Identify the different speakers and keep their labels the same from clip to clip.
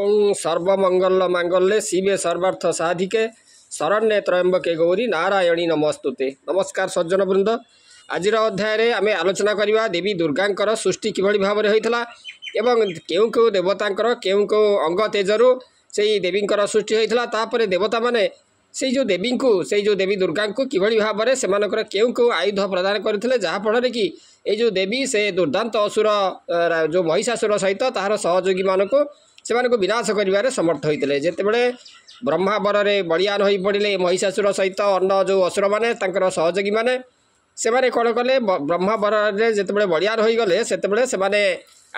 Speaker 1: ওং সর্বমঙ্গল মাঙ্গল্যে শিবে সর্বার্থ সাধিকে শরণ্যে ত্রয়ম্বকে গৌরী নারায়ণী নমস্তুতে নমস্কার সজ্জনবৃন্দ আজির অধ্যায়ে আমি আলোচনা করা দেবী দুর্গাঙ্কর সৃষ্টি কিভাবে ভাবে হয়েছিল এবং কেউ কেউ দেবতাঙ্কর কেউ কেউ অঙ্গ তেজরু সেই দেবীঙ্কর সৃষ্টি হয়েছিল তাপরে দেবতা মানে সেই যে দেবীঙ্কু সেই যে দেবী দুর্গাঙ্কু কিভাবে ভাবে সেমানকর কেউ কেউ আয়ুধ প্রদান করে যাফଳରେ কি এই যে দেবী সে দুর্দান্ত অসুর যে মহিষাসুর সহিত তাহার সহযোগী মানুষ ସେମାନଙ୍କୁ ବିନାଶ କରିବାରେ ସମର୍ଥ ହୋଇଥିଲେ ଯେତେବେଳେ ବ୍ରହ୍ମାବରରେ ବଳିଆନ ହୋଇପଡ଼ିଲେ ମହିଷାସୁର ସହିତ ଅନ୍ୟ ଯେଉଁ ଅସୁରମାନେ ତାଙ୍କର ସହଯୋଗୀମାନେ ସେମାନେ କ'ଣ କଲେ ବ୍ରହ୍ମାବରରେ ଯେତେବେଳେ ବଳିଆନ ହୋଇଗଲେ ସେତେବେଳେ ସେମାନେ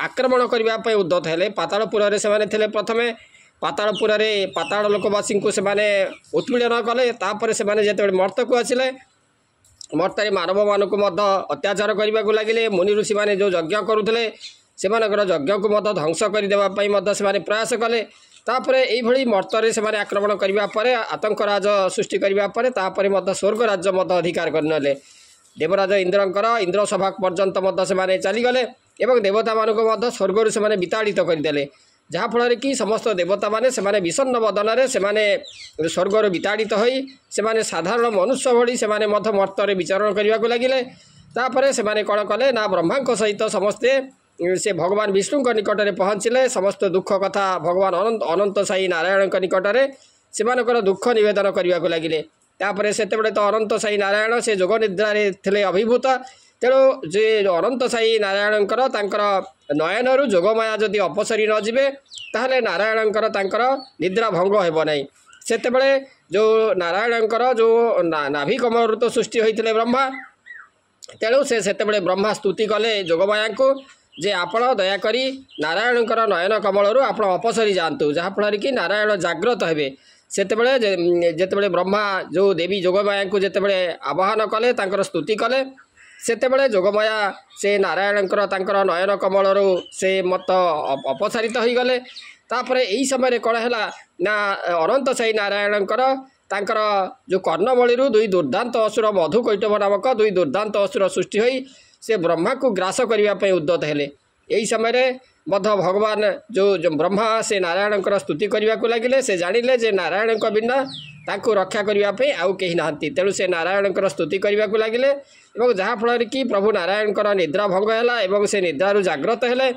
Speaker 1: ଆକ୍ରମଣ କରିବା ପାଇଁ ଉଦ୍ଧତ ହେଲେ ପାତାଳପୁରରେ ସେମାନେ ଥିଲେ ପ୍ରଥମେ ପାତାଳପୁରରେ ପାତାଳ ଲୋକବାସୀଙ୍କୁ ସେମାନେ ଉତ୍ପୀଡ଼ନ କଲେ ତାପରେ ସେମାନେ ଯେତେବେଳେ ମର୍ତ୍ତକୁ ଆସିଲେ ମର୍ତ୍ତରେ ମାନବମାନଙ୍କୁ ମଧ୍ୟ ଅତ୍ୟାଚାର କରିବାକୁ ଲାଗିଲେ ମୁନି ଋଷିମାନେ ଯେଉଁ ଯଜ୍ଞ କରୁଥିଲେ ସେମାନଙ୍କର ଯଜ୍ଞକୁ ମଧ୍ୟ ଧ୍ୱଂସ କରିଦେବା ପାଇଁ ମଧ୍ୟ ସେମାନେ ପ୍ରୟାସ କଲେ ତାପରେ ଏଇଭଳି ମର୍ତ୍ତରେ ସେମାନେ ଆକ୍ରମଣ କରିବା ପରେ ଆତଙ୍କରାଜ ସୃଷ୍ଟି କରିବା ପରେ ତାପରେ ମଧ୍ୟ ସ୍ୱର୍ଗ ରାଜ୍ୟ ମଧ୍ୟ ଅଧିକାର କରିନେଲେ ଦେବରାଜ ଇନ୍ଦ୍ରଙ୍କର ଇନ୍ଦ୍ର ସଭା ପର୍ଯ୍ୟନ୍ତ ମଧ୍ୟ ସେମାନେ ଚାଲିଗଲେ ଏବଂ ଦେବତାମାନଙ୍କୁ ମଧ୍ୟ ସ୍ୱର୍ଗରୁ ସେମାନେ ବିତାଡ଼ିତ କରିଦେଲେ ଯାହାଫଳରେ କି ସମସ୍ତ ଦେବତାମାନେ ସେମାନେ ବିଷନ୍ନ ବଦନରେ ସେମାନେ ସ୍ୱର୍ଗରୁ ବିତାଡ଼ିତ ହୋଇ ସେମାନେ ସାଧାରଣ ମନୁଷ୍ୟ ଭଳି ସେମାନେ ମଧ୍ୟ ମର୍ତ୍ତରେ ବିଚରଣ କରିବାକୁ ଲାଗିଲେ ତାପରେ ସେମାନେ କ'ଣ କଲେ ନା ବ୍ରହ୍ମାଙ୍କ ସହିତ ସମସ୍ତେ ସେ ଭଗବାନ ବିଷ୍ଣୁଙ୍କ ନିକଟରେ ପହଞ୍ଚିଲେ ସମସ୍ତ ଦୁଃଖ କଥା ଭଗବାନ ଅନନ୍ତ ଅନନ୍ତ ସାଇ ନାରାୟଣଙ୍କ ନିକଟରେ ସେମାନଙ୍କର ଦୁଃଖ ନିବେଦନ କରିବାକୁ ଲାଗିଲେ ତାପରେ ସେତେବେଳେ ତ ଅନନ୍ତ ସାହି ନାରାୟଣ ସେ ଯୋଗ ନିଦ୍ରାରେ ଥିଲେ ଅଭିଭୂତ ତେଣୁ ଯେ ଅନନ୍ତ ସାହି ନାରାୟଣଙ୍କର ତାଙ୍କର ନୟନରୁ ଯୋଗମାୟା ଯଦି ଅପସରି ନଯିବେ ତାହେଲେ ନାରାୟଣଙ୍କର ତାଙ୍କର ନିଦ୍ରା ଭଙ୍ଗ ହେବ ନାହିଁ ସେତେବେଳେ ଯେଉଁ ନାରାୟଣଙ୍କର ଯେଉଁ ନାଭି କମଳରୁ ତ ସୃଷ୍ଟି ହୋଇଥିଲେ ବ୍ରହ୍ମା ତେଣୁ ସେ ସେତେବେଳେ ବ୍ରହ୍ମା ସ୍ତୁତି କଲେ ଯୋଗମାୟାଙ୍କୁ ଯେ ଆପଣ ଦୟାକରି ନାରାୟଣଙ୍କର ନୟନ କମଳରୁ ଆପଣ ଅପସରି ଯାଆନ୍ତୁ ଯାହାଫଳରେ କି ନାରାୟଣ ଜାଗ୍ରତ ହେବେ ସେତେବେଳେ ଯେତେବେଳେ ବ୍ରହ୍ମା ଯେଉଁ ଦେବୀ ଯୋଗମାୟାଙ୍କୁ ଯେତେବେଳେ ଆବାହନ କଲେ ତାଙ୍କର ସ୍ତୁତି କଲେ ସେତେବେଳେ ଯୋଗମାୟା ସେ ନାରାୟଣଙ୍କର ତାଙ୍କର ନୟନ କମଳରୁ ସେ ମତ ଅପସାରିତ ହୋଇଗଲେ ତାପରେ ଏହି ସମୟରେ କ'ଣ ହେଲା ନା ଅନନ୍ତ ସାହି ନାରାୟଣଙ୍କର ତାଙ୍କର ଯେଉଁ କର୍ଣ୍ଣମଳିରୁ ଦୁଇ ଦୁର୍ଦ୍ଦାନ୍ତ ଅସୁର ମଧୁ କୈଟବ ନାମକ ଦୁଇ ଦୁର୍ଦ୍ଦାନ୍ତ ଅସୁର ସୃଷ୍ଟି ହୋଇ ସେ ବ୍ରହ୍ମାକୁ ଗ୍ରାସ କରିବା ପାଇଁ ଉଦ୍ୟତ ହେଲେ ଏହି ସମୟରେ ମଧ୍ୟ ଭଗବାନ ଯେଉଁ ବ୍ରହ୍ମା ସେ ନାରାୟଣଙ୍କର ସ୍ତୁତି କରିବାକୁ ଲାଗିଲେ ସେ ଜାଣିଲେ ଯେ ନାରାୟଣଙ୍କ ବିନା ତାଙ୍କୁ ରକ୍ଷା କରିବା ପାଇଁ ଆଉ କେହି ନାହାନ୍ତି ତେଣୁ ସେ ନାରାୟଣଙ୍କର ସ୍ତୁତି କରିବାକୁ ଲାଗିଲେ ଏବଂ ଯାହାଫଳରେ କି ପ୍ରଭୁ ନାରାୟଣଙ୍କର ନିଦ୍ରା ଭଙ୍ଗ ହେଲା ଏବଂ ସେ ନିଦ୍ରାରୁ ଜାଗ୍ରତ ହେଲେ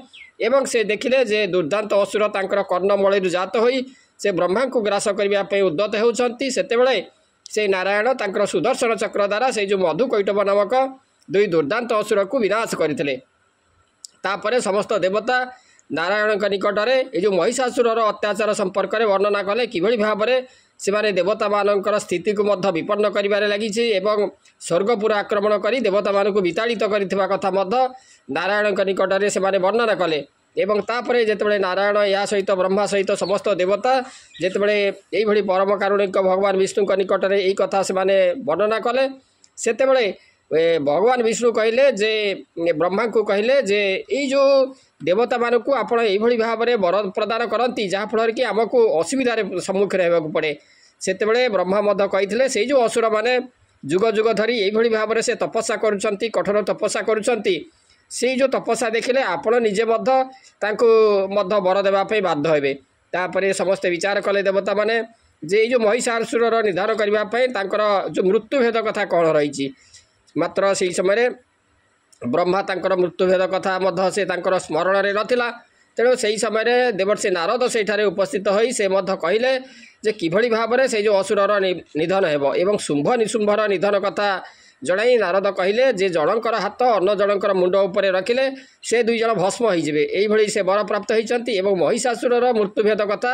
Speaker 1: ଏବଂ ସେ ଦେଖିଲେ ଯେ ଦୁର୍ଦ୍ଦାନ୍ତ ଅସୁର ତାଙ୍କର କର୍ଣ୍ଣମଳିରୁ ଜାତ ହୋଇ ସେ ବ୍ରହ୍ମାଙ୍କୁ ଗ୍ରାସ କରିବା ପାଇଁ ଉଦ୍ୟତ ହେଉଛନ୍ତି ସେତେବେଳେ ସେ ନାରାୟଣ ତାଙ୍କର ସୁଦର୍ଶନ ଚକ୍ର ଦ୍ୱାରା ସେଇ ଯେଉଁ ମଧୁକୈଟବ ନାମକ ଦୁଇ ଦୁର୍ଦ୍ଦାନ୍ତ ଅସୁରକୁ ବିନାଶ କରିଥିଲେ ତାପରେ ସମସ୍ତ ଦେବତା ନାରାୟଣଙ୍କ ନିକଟରେ ଏ ଯେଉଁ ମହିଷାସୁରର ଅତ୍ୟାଚାର ସମ୍ପର୍କରେ ବର୍ଣ୍ଣନା କଲେ କିଭଳି ଭାବରେ ସେମାନେ ଦେବତାମାନଙ୍କର ସ୍ଥିତିକୁ ମଧ୍ୟ ବିପନ୍ନ କରିବାରେ ଲାଗିଛି ଏବଂ ସ୍ୱର୍ଗପୁର ଆକ୍ରମଣ କରି ଦେବତାମାନଙ୍କୁ ବିତାଡ଼ିତ କରିଥିବା କଥା ମଧ୍ୟ ନାରାୟଣଙ୍କ ନିକଟରେ ସେମାନେ ବର୍ଣ୍ଣନା କଲେ ଏବଂ ତାପରେ ଯେତେବେଳେ ନାରାୟଣ ଏହା ସହିତ ବ୍ରହ୍ମା ସହିତ ସମସ୍ତ ଦେବତା ଯେତେବେଳେ ଏଇଭଳି ପରମକାରୁଣିକ ଭଗବାନ ବିଷ୍ଣୁଙ୍କ ନିକଟରେ ଏହି କଥା ସେମାନେ ବର୍ଣ୍ଣନା କଲେ ସେତେବେଳେ ଭଗବାନ ବିଷ୍ଣୁ କହିଲେ ଯେ ବ୍ରହ୍ମାଙ୍କୁ କହିଲେ ଯେ ଏଇ ଯେଉଁ ଦେବତାମାନଙ୍କୁ ଆପଣ ଏଇଭଳି ଭାବରେ ବର ପ୍ରଦାନ କରନ୍ତି ଯାହାଫଳରେ କି ଆମକୁ ଅସୁବିଧାରେ ସମ୍ମୁଖୀନ ହେବାକୁ ପଡ଼େ ସେତେବେଳେ ବ୍ରହ୍ମା ମଧ୍ୟ କହିଥିଲେ ସେଇ ଯେଉଁ ଅସୁରମାନେ ଯୁଗ ଯୁଗ ଧରି ଏଇଭଳି ଭାବରେ ସେ ତପସ୍ୟା କରୁଛନ୍ତି କଠୋର ତପସ୍ୟା କରୁଛନ୍ତି ସେଇ ଯେଉଁ ତପସ୍ୟା ଦେଖିଲେ ଆପଣ ନିଜେ ମଧ୍ୟ ତାଙ୍କୁ ମଧ୍ୟ ବର ଦେବା ପାଇଁ ବାଧ୍ୟ ହେବେ ତାପରେ ସମସ୍ତେ ବିଚାର କଲେ ଦେବତାମାନେ ଯେ ଏଇ ଯେଉଁ ମହିଷାସୁରର ନିର୍ଦ୍ଧାର କରିବା ପାଇଁ ତାଙ୍କର ଯେଉଁ ମୃତ୍ୟୁଭେଦ କଥା କ'ଣ ରହିଛି ମାତ୍ର ସେହି ସମୟରେ ବ୍ରହ୍ମା ତାଙ୍କର ମୃତ୍ୟୁଭେଦ କଥା ମଧ୍ୟ ସେ ତାଙ୍କର ସ୍ମରଣରେ ନଥିଲା ତେଣୁ ସେହି ସମୟରେ ଦେବର୍ଷି ନାରଦ ସେଇଠାରେ ଉପସ୍ଥିତ ହୋଇ ସେ ମଧ୍ୟ କହିଲେ ଯେ କିଭଳି ଭାବରେ ସେଇ ଯେଉଁ ଅସୁରର ନିଧନ ହେବ ଏବଂ ଶୁମ୍ଭ ନିଶୁମ୍ଭର ନିଧନ କଥା ଜଣାଇ ନାରଦ କହିଲେ ଯେ ଜଣଙ୍କର ହାତ ଅନ୍ୟ ଜଣଙ୍କର ମୁଣ୍ଡ ଉପରେ ରଖିଲେ ସେ ଦୁଇ ଜଣ ଭସ୍ମ ହୋଇଯିବେ ଏହିଭଳି ସେ ବରପ୍ରାପ୍ତ ହୋଇଛନ୍ତି ଏବଂ ମହିଷାସୁରର ମୃତ୍ୟୁଭେଦ କଥା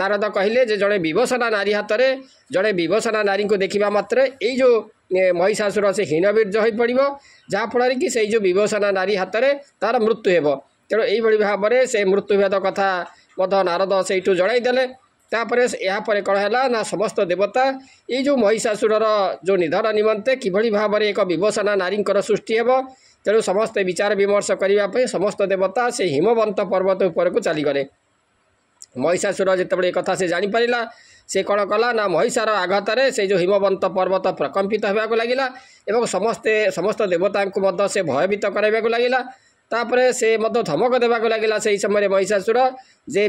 Speaker 1: ନାରଦ କହିଲେ ଯେ ଜଣେ ବିବସନା ନାରୀ ହାତରେ ଜଣେ ବିବସନା ନାରୀଙ୍କୁ ଦେଖିବା ମାତ୍ରେ ଏଇ ଯେଉଁ ମହିଷାସୁର ସେ ହୀନବୀର୍ଯ୍ୟ ହୋଇପଡ଼ିବ ଯାହାଫଳରେ କି ସେଇ ଯେଉଁ ବିଭୋସନା ନାରୀ ହାତରେ ତା'ର ମୃତ୍ୟୁ ହେବ ତେଣୁ ଏଇଭଳି ଭାବରେ ସେ ମୃତ୍ୟୁଭେଦ କଥା ମଧ୍ୟ ନାରଦ ସେଇଠୁ ଜଣାଇଦେଲେ ତାପରେ ଏହାପରେ କ'ଣ ହେଲା ନା ସମସ୍ତ ଦେବତା ଏଇ ଯେଉଁ ମହିଷାସୁରର ଯେଉଁ ନିଧନ ନିମନ୍ତେ କିଭଳି ଭାବରେ ଏକ ବିଭୋସନା ନାରୀଙ୍କର ସୃଷ୍ଟି ହେବ ତେଣୁ ସମସ୍ତେ ବିଚାର ବିମର୍ଶ କରିବା ପାଇଁ ସମସ୍ତ ଦେବତା ସେ ହିମବନ୍ତ ପର୍ବତ ଉପରକୁ ଚାଲିଗଲେ महिषाशुरतेब कथा जापारा से कन कला जो हिमवन्त पर्वत प्रकम्पित हुस्त देवता भयभीत से लाग धमक देव लाग्ला समयमा महिषाशुर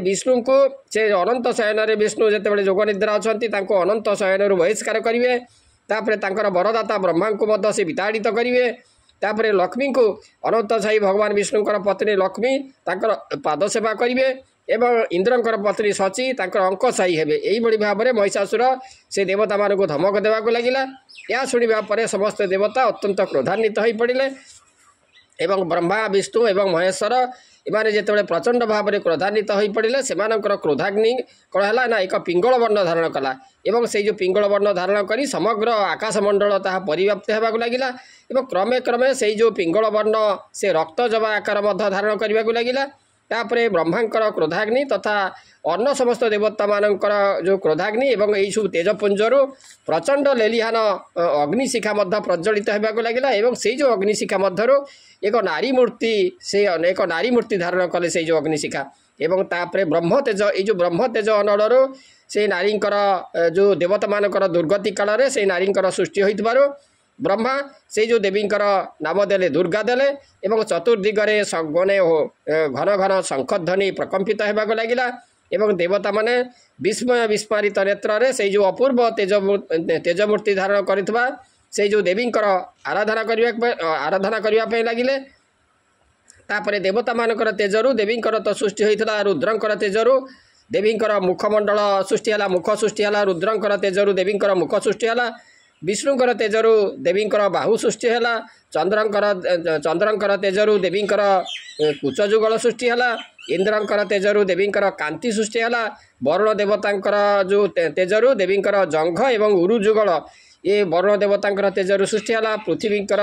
Speaker 1: विष्णुको से अनन्त शयनर विष्णुब जान्छ अनंत अनन्त शयनहरू बहिष्कार तापर तर बरदाता ब्रह्मा विताडित गरे त लक्ष्मीको अनन्त साई भगवान् विष्णुको पत्नी लक्ष्मी सेवा पादसेवा ଏବଂ ଇନ୍ଦ୍ରଙ୍କର ପତ୍ନୀ ସଚି ତାଙ୍କର ଅଙ୍କସାଇ ହେବେ ଏହିଭଳି ଭାବରେ ମହିଷାସୁର ସେ ଦେବତାମାନଙ୍କୁ ଧମକ ଦେବାକୁ ଲାଗିଲା ଏହା ଶୁଣିବା ପରେ ସମସ୍ତେ ଦେବତା ଅତ୍ୟନ୍ତ କ୍ରୋଧାନ୍ୱିତ ହୋଇପଡ଼ିଲେ ଏବଂ ବ୍ରହ୍ମା ବିଷ୍ଣୁ ଏବଂ ମହେଶ୍ୱର ଏମାନେ ଯେତେବେଳେ ପ୍ରଚଣ୍ଡ ଭାବରେ କ୍ରୋଧାନ୍ୱିତ ହୋଇପଡ଼ିଲେ ସେମାନଙ୍କର କ୍ରୋଧାଗ୍ନି କ'ଣ ହେଲା ନା ଏକ ପିଙ୍ଗଳ ବର୍ଣ୍ଣ ଧାରଣ କଲା ଏବଂ ସେଇ ଯେଉଁ ପିଙ୍ଗଳ ବର୍ଣ୍ଣ ଧାରଣ କରି ସମଗ୍ର ଆକାଶମଣ୍ଡଳ ତାହା ପରିବ୍ୟାପ୍ତ ହେବାକୁ ଲାଗିଲା ଏବଂ କ୍ରମେ କ୍ରମେ ସେଇ ଯେଉଁ ପିଙ୍ଗଳ ବର୍ଣ୍ଣ ସେ ରକ୍ତ ଜବା ଆକାର ମଧ୍ୟ ଧାରଣ କରିବାକୁ ଲାଗିଲା ତାପରେ ବ୍ରହ୍ମାଙ୍କର କ୍ରୋଧାଗ୍ନି ତଥା ଅନ୍ୟ ସମସ୍ତ ଦେବତାମାନଙ୍କର ଯେଉଁ କ୍ରୋଧାଗ୍ନି ଏବଂ ଏହିସବୁ ତେଜପୁଞ୍ଜରୁ ପ୍ରଚଣ୍ଡ ଲେଲିହାନ ଅଗ୍ନିଶିଖା ମଧ୍ୟ ପ୍ରଜ୍ଜଳିତ ହେବାକୁ ଲାଗିଲା ଏବଂ ସେଇ ଯେଉଁ ଅଗ୍ନିଶିଖା ମଧ୍ୟରୁ ଏକ ନାରୀ ମୂର୍ତ୍ତି ସେ ଏକ ନାରୀ ମୂର୍ତ୍ତି ଧାରଣ କଲେ ସେଇ ଯେଉଁ ଅଗ୍ନିଶିଖା ଏବଂ ତାପରେ ବ୍ରହ୍ମ ତେଜ ଏଇ ଯେଉଁ ବ୍ରହ୍ମ ତେଜ ଅନଳରୁ ସେ ନାରୀଙ୍କର ଯେଉଁ ଦେବତାମାନଙ୍କର ଦୁର୍ଗତି କାଳରେ ସେଇ ନାରୀଙ୍କର ସୃଷ୍ଟି ହୋଇଥିବାରୁ ବ୍ରହ୍ମା ସେଇ ଯେଉଁ ଦେବୀଙ୍କର ନାମ ଦେଲେ ଦୁର୍ଗା ଦେଲେ ଏବଂ ଚତୁର୍ଦିଗରେ ମାନେ ଘନ ଘନ ଶଙ୍ଖଧ୍ୱନି ପ୍ରକମ୍ପିତ ହେବାକୁ ଲାଗିଲା ଏବଂ ଦେବତାମାନେ ବିସ୍ମୟ ବିସ୍ମାରିତ ନେତ୍ରରେ ସେଇ ଯେଉଁ ଅପୂର୍ବ ତେଜ ତେଜମୂର୍ତ୍ତି ଧାରଣ କରିଥିବା ସେଇ ଯେଉଁ ଦେବୀଙ୍କର ଆରାଧନା କରିବା ଆରାଧନା କରିବା ପାଇଁ ଲାଗିଲେ ତାପରେ ଦେବତାମାନଙ୍କର ତେଜରୁ ଦେବୀଙ୍କର ତ ସୃଷ୍ଟି ହୋଇଥିଲା ରୁଦ୍ରଙ୍କର ତେଜରୁ ଦେବୀଙ୍କର ମୁଖମଣ୍ଡଳ ସୃଷ୍ଟି ହେଲା ମୁଖ ସୃଷ୍ଟି ହେଲା ରୁଦ୍ରଙ୍କର ତେଜରୁ ଦେବୀଙ୍କର ମୁଖ ସୃଷ୍ଟି ହେଲା ବିଷ୍ଣୁଙ୍କର ତେଜରୁ ଦେବୀଙ୍କର ବାହୁ ସୃଷ୍ଟି ହେଲା ଚନ୍ଦ୍ରଙ୍କର ଚନ୍ଦ୍ରଙ୍କର ତେଜରୁ ଦେବୀଙ୍କର କୁଚ ଯୁଗଳ ସୃଷ୍ଟି ହେଲା ଇନ୍ଦ୍ରଙ୍କର ତେଜରୁ ଦେବୀଙ୍କର କାନ୍ତି ସୃଷ୍ଟି ହେଲା ବରୁଣ ଦେବତାଙ୍କର ଯେଉଁ ତେଜରୁ ଦେବୀଙ୍କର ଜଙ୍ଘ ଏବଂ ଉରୁ ଯୁଗଳ ଏ ବରୁଣ ଦେବତାଙ୍କର ତେଜରୁ ସୃଷ୍ଟି ହେଲା ପୃଥିବୀଙ୍କର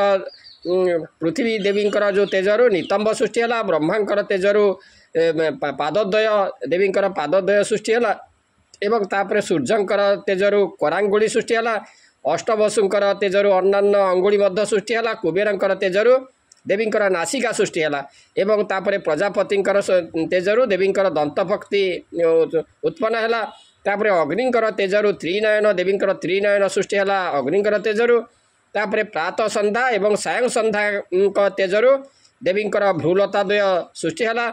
Speaker 1: ପୃଥିବୀ ଦେବୀଙ୍କର ଯେଉଁ ତେଜରୁ ନିତମ୍ବ ସୃଷ୍ଟି ହେଲା ବ୍ରହ୍ମାଙ୍କର ତେଜରୁ ପାଦଦ୍ୱୟ ଦେବୀଙ୍କର ପାଦଦ୍ୱୟ ସୃଷ୍ଟି ହେଲା ଏବଂ ତାପରେ ସୂର୍ଯ୍ୟଙ୍କର ତେଜରୁ କରାଙ୍ଗୁଳି ସୃଷ୍ଟି ହେଲା ଅଷ୍ଟବସୁଙ୍କର ତେଜରୁ ଅନ୍ୟାନ୍ୟ ଅଙ୍ଗୁଳି ମଧ୍ୟ ସୃଷ୍ଟି ହେଲା କୁବେରଙ୍କର ତେଜରୁ ଦେବୀଙ୍କର ନାସିକା ସୃଷ୍ଟି ହେଲା ଏବଂ ତାପରେ ପ୍ରଜାପତିଙ୍କର ତେଜରୁ ଦେବୀଙ୍କର ଦନ୍ତଭକ୍ତି ଉତ୍ପନ୍ନ ହେଲା ତାପରେ ଅଗ୍ନିଙ୍କର ତେଜରୁ ତ୍ରିନୟନ ଦେବୀଙ୍କର ତ୍ରିନୟନ ସୃଷ୍ଟି ହେଲା ଅଗ୍ନିଙ୍କର ତେଜରୁ ତାପରେ ପ୍ରାତଃ ସନ୍ଧ୍ୟା ଏବଂ ସାୟଂ ସନ୍ଧ୍ୟାଙ୍କ ତେଜରୁ ଦେବୀଙ୍କର ଭୃଲତା ଦ୍ୱୟ ସୃଷ୍ଟି ହେଲା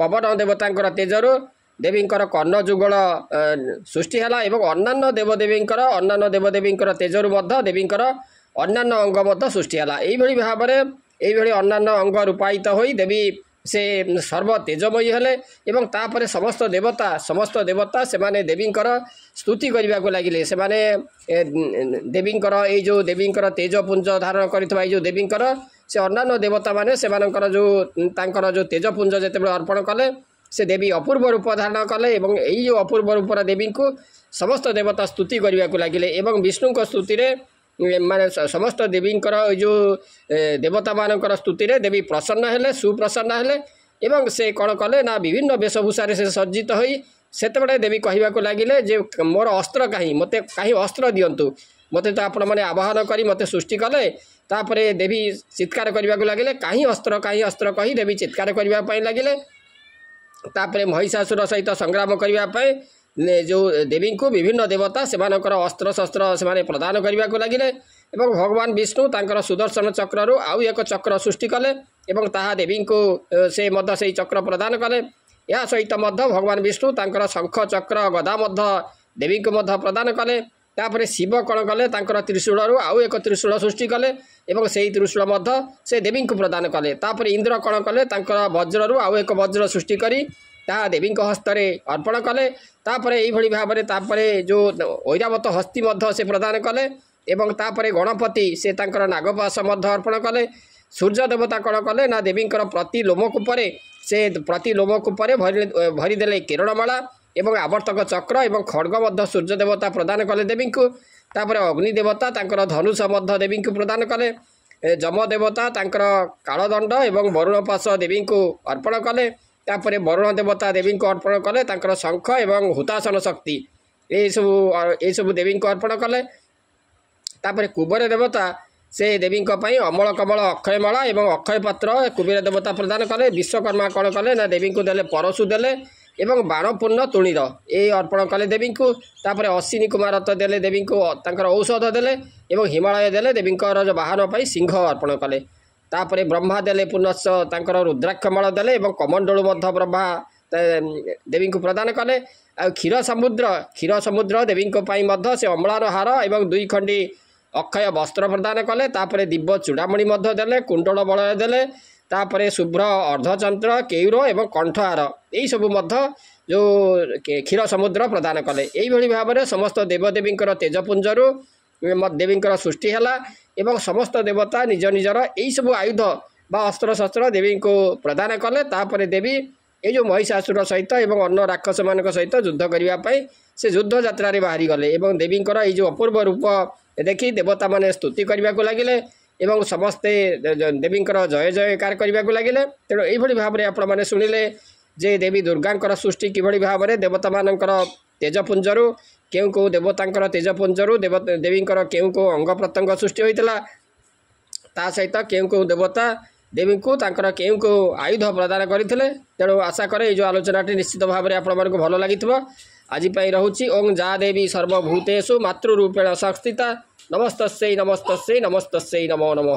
Speaker 1: ପବନ ଦେବତାଙ୍କର ତେଜରୁ ଦେବୀଙ୍କର କର୍ଣ୍ଣଯୁଗଳ ସୃଷ୍ଟି ହେଲା ଏବଂ ଅନ୍ୟାନ୍ୟ ଦେବଦେବୀଙ୍କର ଅନ୍ୟାନ୍ୟ ଦେବଦେବୀଙ୍କର ତେଜରୁ ମଧ୍ୟ ଦେବୀଙ୍କର ଅନ୍ୟାନ୍ୟ ଅଙ୍ଗ ମଧ୍ୟ ସୃଷ୍ଟି ହେଲା ଏହିଭଳି ଭାବରେ ଏହିଭଳି ଅନ୍ୟାନ୍ୟ ଅଙ୍ଗ ରୂପାୟିତ ହୋଇ ଦେବୀ ସେ ସର୍ବ ତେଜମୟୀ ହେଲେ ଏବଂ ତାପରେ ସମସ୍ତ ଦେବତା ସମସ୍ତ ଦେବତା ସେମାନେ ଦେବୀଙ୍କର ସ୍ତୁତି କରିବାକୁ ଲାଗିଲେ ସେମାନେ ଦେବୀଙ୍କର ଏଇ ଯେଉଁ ଦେବୀଙ୍କର ତେଜପୁଞ୍ଜ ଧାରଣ କରିଥିବା ଏଇ ଯେଉଁ ଦେବୀଙ୍କର ସେ ଅନ୍ୟାନ୍ୟ ଦେବତାମାନେ ସେମାନଙ୍କର ଯେଉଁ ତାଙ୍କର ଯେଉଁ ତେଜପୁଞ୍ଜ ଯେତେବେଳେ ଅର୍ପଣ କଲେ ସେ ଦେବୀ ଅପୂର୍ବ ରୂପ ଧାରଣ କଲେ ଏବଂ ଏହି ଯେଉଁ ଅପୂର୍ବ ରୂପର ଦେବୀଙ୍କୁ ସମସ୍ତ ଦେବତା ସ୍ତୁତି କରିବାକୁ ଲାଗିଲେ ଏବଂ ବିଷ୍ଣୁଙ୍କ ସ୍ତୁତିରେ ମାନେ ସମସ୍ତ ଦେବୀଙ୍କର ଏଇ ଯେଉଁ ଦେବତାମାନଙ୍କର ସ୍ତୁତିରେ ଦେବୀ ପ୍ରସନ୍ନ ହେଲେ ସୁପ୍ରସନ୍ନ ହେଲେ ଏବଂ ସେ କ'ଣ କଲେ ନା ବିଭିନ୍ନ ବେଶଭୂଷାରେ ସେ ସଜ୍ଜିତ ହୋଇ ସେତେବେଳେ ଦେବୀ କହିବାକୁ ଲାଗିଲେ ଯେ ମୋର ଅସ୍ତ୍ର କାହିଁ ମୋତେ କାହିଁ ଅସ୍ତ୍ର ଦିଅନ୍ତୁ ମୋତେ ତ ଆପଣମାନେ ଆବାହନ କରି ମୋତେ ସୃଷ୍ଟି କଲେ ତାପରେ ଦେବୀ ଚିତ୍କାର କରିବାକୁ ଲାଗିଲେ କାହିଁ ଅସ୍ତ୍ର କାହିଁ ଅସ୍ତ୍ର କହି ଦେବୀ ଚିତ୍କାର କରିବା ପାଇଁ ଲାଗିଲେ ତାପରେ ମହିଷାସୁର ସହିତ ସଂଗ୍ରାମ କରିବା ପାଇଁ ଯେଉଁ ଦେବୀଙ୍କୁ ବିଭିନ୍ନ ଦେବତା ସେମାନଙ୍କର ଅସ୍ତ୍ରଶସ୍ତ୍ର ସେମାନେ ପ୍ରଦାନ କରିବାକୁ ଲାଗିଲେ ଏବଂ ଭଗବାନ ବିଷ୍ଣୁ ତାଙ୍କର ସୁଦର୍ଶନ ଚକ୍ରରୁ ଆଉ ଏକ ଚକ୍ର ସୃଷ୍ଟି କଲେ ଏବଂ ତାହା ଦେବୀଙ୍କୁ ସେ ମଧ୍ୟ ସେହି ଚକ୍ର ପ୍ରଦାନ କଲେ ଏହା ସହିତ ମଧ୍ୟ ଭଗବାନ ବିଷ୍ଣୁ ତାଙ୍କର ଶଙ୍ଖ ଚକ୍ର ଗଦା ମଧ୍ୟ ଦେବୀଙ୍କୁ ମଧ୍ୟ ପ୍ରଦାନ କଲେ ତାପରେ ଶିବ କ'ଣ କଲେ ତାଙ୍କର ତ୍ରିଶୂଳରୁ ଆଉ ଏକ ତ୍ରିଶୂଳ ସୃଷ୍ଟି କଲେ ଏବଂ ସେହି ତ୍ରିଶୂଳ ମଧ୍ୟ ସେ ଦେବୀଙ୍କୁ ପ୍ରଦାନ କଲେ ତାପରେ ଇନ୍ଦ୍ର କ'ଣ କଲେ ତାଙ୍କର ବଜ୍ରରୁ ଆଉ ଏକ ବଜ୍ର ସୃଷ୍ଟି କରି ତାହା ଦେବୀଙ୍କ ହସ୍ତରେ ଅର୍ପଣ କଲେ ତାପରେ ଏଇଭଳି ଭାବରେ ତାପରେ ଯେଉଁ ଐରାବତ ହସ୍ତି ମଧ୍ୟ ସେ ପ୍ରଦାନ କଲେ ଏବଂ ତାପରେ ଗଣପତି ସେ ତାଙ୍କର ନାଗବାସ ମଧ୍ୟ ଅର୍ପଣ କଲେ ସୂର୍ଯ୍ୟ ଦେବତା କ'ଣ କଲେ ନା ଦେବୀଙ୍କର ପ୍ରତି ଲୋମକୂପରେ ସେ ପ୍ରତି ଲୋମକୂପରେ ଭରି ଭରିଦେଲେ କିରଣମାଳା ଏବଂ ଆବର୍ତ୍ତକ ଚକ୍ର ଏବଂ ଖଡ଼ଗ ମଧ୍ୟ ସୂର୍ଯ୍ୟ ଦେବତା ପ୍ରଦାନ କଲେ ଦେବୀଙ୍କୁ ତାପରେ ଅଗ୍ନି ଦେବତା ତାଙ୍କର ଧନୁଷ ମଧ୍ୟ ଦେବୀଙ୍କୁ ପ୍ରଦାନ କଲେ ଯମ ଦେବତା ତାଙ୍କର କାଳଦଣ୍ଡ ଏବଂ ବରୁଣ ପାଶ ଦେବୀଙ୍କୁ ଅର୍ପଣ କଲେ ତାପରେ ବରୁଣ ଦେବତା ଦେବୀଙ୍କୁ ଅର୍ପଣ କଲେ ତାଙ୍କର ଶଙ୍ଖ ଏବଂ ହୁତାସନ ଶକ୍ତି ଏହିସବୁ ଏହିସବୁ ଦେବୀଙ୍କୁ ଅର୍ପଣ କଲେ ତାପରେ କୁବେର ଦେବତା ସେ ଦେବୀଙ୍କ ପାଇଁ ଅମଳ କମଳ ଅକ୍ଷୟମାଳା ଏବଂ ଅକ୍ଷୟ ପାତ୍ର କୁବେର ଦେବତା ପ୍ରଦାନ କଲେ ବିଶ୍ୱକର୍ମା କ'ଣ କଲେ ନା ଦେବୀଙ୍କୁ ଦେଲେ ପରଶୁ ଦେଲେ ଏବଂ ବାଣପୂର୍ଣ୍ଣ ତୁଣୀର ଏଇ ଅର୍ପଣ କଲେ ଦେବୀଙ୍କୁ ତାପରେ ଅଶ୍ୱିନୀ କୁମାର ରଥ ଦେଲେ ଦେବୀଙ୍କୁ ତାଙ୍କର ଔଷଧ ଦେଲେ ଏବଂ ହିମାଳୟ ଦେଲେ ଦେବୀଙ୍କର ବାହନ ପାଇଁ ସିଂହ ଅର୍ପଣ କଲେ ତାପରେ ବ୍ରହ୍ମା ଦେଲେ ପୁନଶ୍ଚ ତାଙ୍କର ରୁଦ୍ରାକ୍ଷମାଳ ଦେଲେ ଏବଂ କମଣ୍ଡଳୁ ମଧ୍ୟ ବ୍ରହ୍ମା ଦେବୀଙ୍କୁ ପ୍ରଦାନ କଲେ ଆଉ କ୍ଷୀର ସମୁଦ୍ର କ୍ଷୀର ସମୁଦ୍ର ଦେବୀଙ୍କ ପାଇଁ ମଧ୍ୟ ସେ ଅମଳାର ହାର ଏବଂ ଦୁଇ ଖଣ୍ଡି ଅକ୍ଷୟ ବସ୍ତ୍ର ପ୍ରଦାନ କଲେ ତାପରେ ଦିବ୍ୟ ଚୂଡ଼ାମଣି ମଧ୍ୟ ଦେଲେ କୁଣ୍ଡଳ ବଳୟ ଦେଲେ ତାପରେ ଶୁଭ୍ର ଅର୍ଦ୍ଧଚନ୍ଦ୍ର କେଉର ଏବଂ କଣ୍ଠହାର ଏହିସବୁ ମଧ୍ୟ ଯେଉଁ କ୍ଷୀର ସମୁଦ୍ର ପ୍ରଦାନ କଲେ ଏଇଭଳି ଭାବରେ ସମସ୍ତ ଦେବଦେବୀଙ୍କର ତେଜପୁଞ୍ଜରୁ ଦେବୀଙ୍କର ସୃଷ୍ଟି ହେଲା ଏବଂ ସମସ୍ତ ଦେବତା ନିଜ ନିଜର ଏହିସବୁ ଆୟୁଧ ବା ଅସ୍ତ୍ରଶସ୍ତ୍ର ଦେବୀଙ୍କୁ ପ୍ରଦାନ କଲେ ତାପରେ ଦେବୀ ଏଇ ଯେଉଁ ମହିଷାସୁର ସହିତ ଏବଂ ଅନ୍ୟ ରାକ୍ଷସମାନଙ୍କ ସହିତ ଯୁଦ୍ଧ କରିବା ପାଇଁ ସେ ଯୁଦ୍ଧ ଯାତ୍ରାରେ ବାହାରିଗଲେ ଏବଂ ଦେବୀଙ୍କର ଏଇ ଯେଉଁ ଅପୂର୍ବ ରୂପ ଦେଖି ଦେବତାମାନେ ସ୍ତୁତି କରିବାକୁ ଲାଗିଲେ ଏବଂ ସମସ୍ତେ ଦେବୀଙ୍କର ଜୟ ଜୟକାର କରିବାକୁ ଲାଗିଲେ ତେଣୁ ଏଇଭଳି ଭାବରେ ଆପଣମାନେ ଶୁଣିଲେ ଯେ ଦେବୀ ଦୁର୍ଗାଙ୍କର ସୃଷ୍ଟି କିଭଳି ଭାବରେ ଦେବତାମାନଙ୍କର ତେଜପୁଞ୍ଜରୁ କେଉଁ କେଉଁ ଦେବତାଙ୍କର ତେଜପୁଞ୍ଜରୁ ଦେବ ଦେବୀଙ୍କର କେଉଁ କେଉଁ ଅଙ୍ଗ ପ୍ରତ୍ୟଙ୍ଗ ସୃଷ୍ଟି ହୋଇଥିଲା ତା ସହିତ କେଉଁ କେଉଁ ଦେବତା ଦେବୀଙ୍କୁ ତାଙ୍କର କେଉଁ କେଉଁ ଆୟୁଧ ପ୍ରଦାନ କରିଥିଲେ ତେଣୁ ଆଶା କରେ ଏଇ ଯେଉଁ ଆଲୋଚନାଟି ନିଶ୍ଚିତ ଭାବରେ ଆପଣମାନଙ୍କୁ ଭଲ ଲାଗିଥିବ आजपाई रहङ जादेवीसु मातृ रूपेणस्ता नमस्तै नमस्तै नमस्तै नमो नम